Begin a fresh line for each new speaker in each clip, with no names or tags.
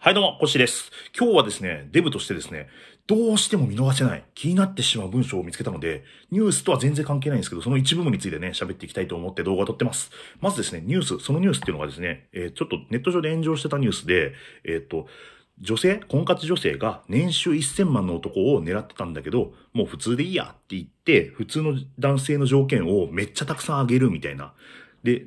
はいどうも、コッシーです。今日はですね、デブとしてですね、どうしても見逃せない、気になってしまう文章を見つけたので、ニュースとは全然関係ないんですけど、その一部分についてね、喋っていきたいと思って動画を撮ってます。まずですね、ニュース、そのニュースっていうのがですね、えー、ちょっとネット上で炎上してたニュースで、えー、っと、女性、婚活女性が年収1000万の男を狙ってたんだけど、もう普通でいいやって言って、普通の男性の条件をめっちゃたくさんあげるみたいな。で、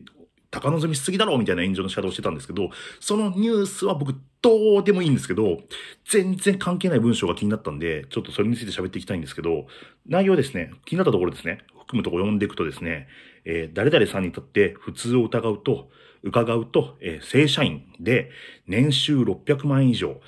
高望みしすぎだろみたいな炎上のシャドウしてたんですけど、そのニュースは僕どうでもいいんですけど、全然関係ない文章が気になったんで、ちょっとそれについて喋っていきたいんですけど、内容ですね、気になったところですね、含むとこ読んでいくとですね、えー、誰々さんにとって普通を疑うと、伺うと、えー、正社員で、年収600万円以上、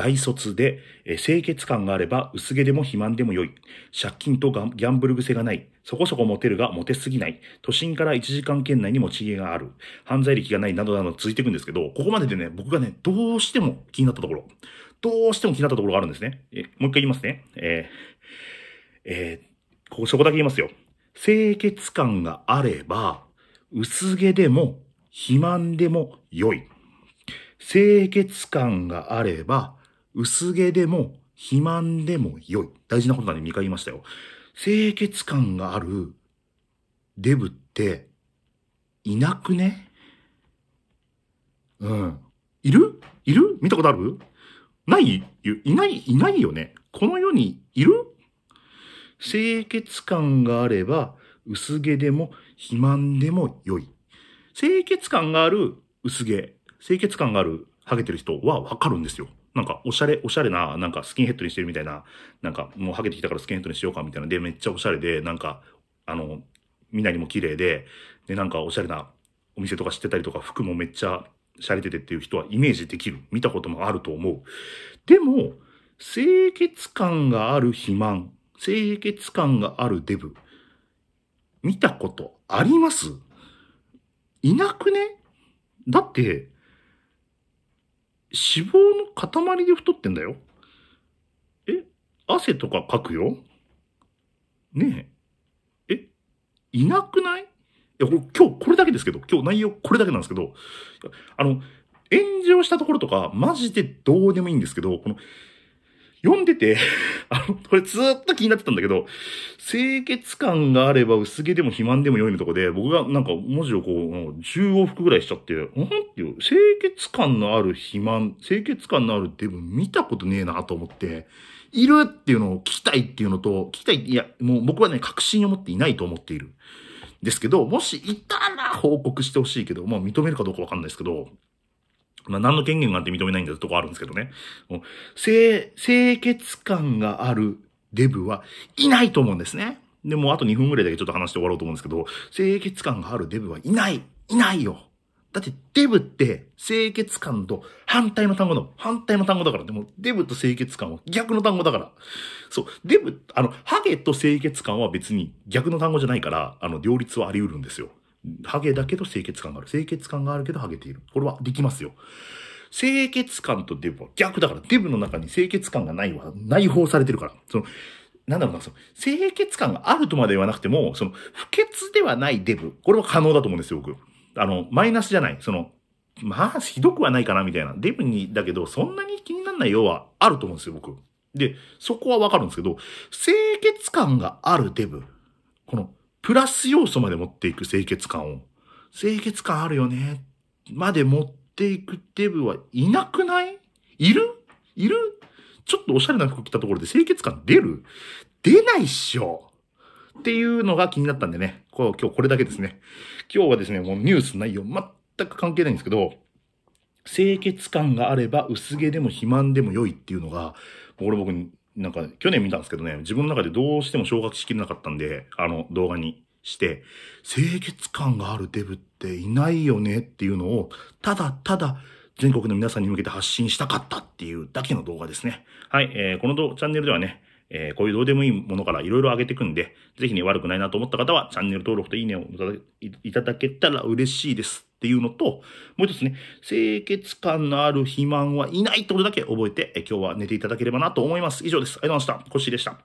大卒で、え清潔感があれば薄毛でも肥満でも良い。借金とギャンブル癖がない。そこそこモテるがモテすぎない。都心から1時間圏内に持ち家がある。犯罪歴がないなどなど続いていくんですけど、ここまででね、僕がね、どうしても気になったところ。どうしても気になったところがあるんですね。えもう一回言いますね。えー、えー、ここ、そこだけ言いますよ。清潔感があれば、薄毛でも肥満でも良い。清潔感があれば、薄毛でも肥満でも良い。大事なことなんで2回言いましたよ。清潔感があるデブっていなくねうん。いるいる見たことあるないいない、いないよね。この世にいる清潔感があれば薄毛でも肥満でも良い。清潔感がある薄毛、清潔感があるハゲてる人はわかるんですよ。なんかおしゃれ、おしゃれな、なんかスキンヘッドにしてるみたいな、なんかもうハゲてきたからスキンヘッドにしようかみたいな。で、めっちゃおしゃれで、なんか、あの、みなりも綺麗で、で、なんかおしゃれなお店とか知ってたりとか、服もめっちゃ洒落ててっていう人はイメージできる。見たこともあると思う。でも、清潔感がある肥満、清潔感があるデブ、見たことありますいなくねだって、脂肪の塊で太ってんだよ。え汗とかかくよねえ。えいなくないいや、これ今日これだけですけど、今日内容これだけなんですけど、あの、炎上したところとか、マジでどうでもいいんですけど、この読んでて、あの、これずっと気になってたんだけど、清潔感があれば薄毛でも肥満でも良いのとこで、僕がなんか文字をこう、10往復ぐらいしちゃって、んっていう、清潔感のある肥満、清潔感のあるデブ見たことねえなと思って、いるっていうのを聞きたいっていうのと、聞きたい、いや、もう僕はね、確信を持っていないと思っている。ですけど、もしいたら報告してほしいけど、まあ認めるかどうかわかんないですけど、まあ、何の権限があって認めないんだってとこあるんですけどね。清、清潔感があるデブはいないと思うんですね。で、もあと2分ぐらいだけちょっと話して終わろうと思うんですけど、清潔感があるデブはいないいないよだってデブって清潔感と反対の単語の、反対の単語だから。でもデブと清潔感は逆の単語だから。そう。デブ、あの、ハゲと清潔感は別に逆の単語じゃないから、あの、両立はあり得るんですよ。ハゲだけど清潔感がある。清潔感があるけどハゲている。これはできますよ。清潔感とデブは逆だから、デブの中に清潔感がないは内包されてるから。その、なんだろうな、その、清潔感があるとまで言わなくても、その、不潔ではないデブ。これは可能だと思うんですよ、僕。あの、マイナスじゃない。その、まあ、ひどくはないかな、みたいな。デブに、だけど、そんなに気にならないようはあると思うんですよ、僕。で、そこはわかるんですけど、清潔感があるデブ。この、プラス要素まで持っていく清潔感を。清潔感あるよね。まで持っていくデブはいなくないいるいるちょっとおしゃれな服着たところで清潔感出る出ないっしょっていうのが気になったんでね。こう今日これだけですね。今日はですね、もうニュース内容全く関係ないんですけど、清潔感があれば薄毛でも肥満でも良いっていうのが、これ僕なんか去年見たんですけどね、自分の中でどうしても昇格しきれなかったんで、あの動画にして、清潔感があるデブっていないよねっていうのを、ただただ全国の皆さんに向けて発信したかったっていうだけの動画ですね。はい、えー、このチャンネルではね、えー、こういうどうでもいいものからいろいろ上げていくんで、ぜひね、悪くないなと思った方は、チャンネル登録といいねをいただけたら嬉しいです。っていうのと、もう一つね、清潔感のある肥満はいないってことだけ覚えて、今日は寝ていただければなと思います。以上です。ありがとうございました。コッシーでした。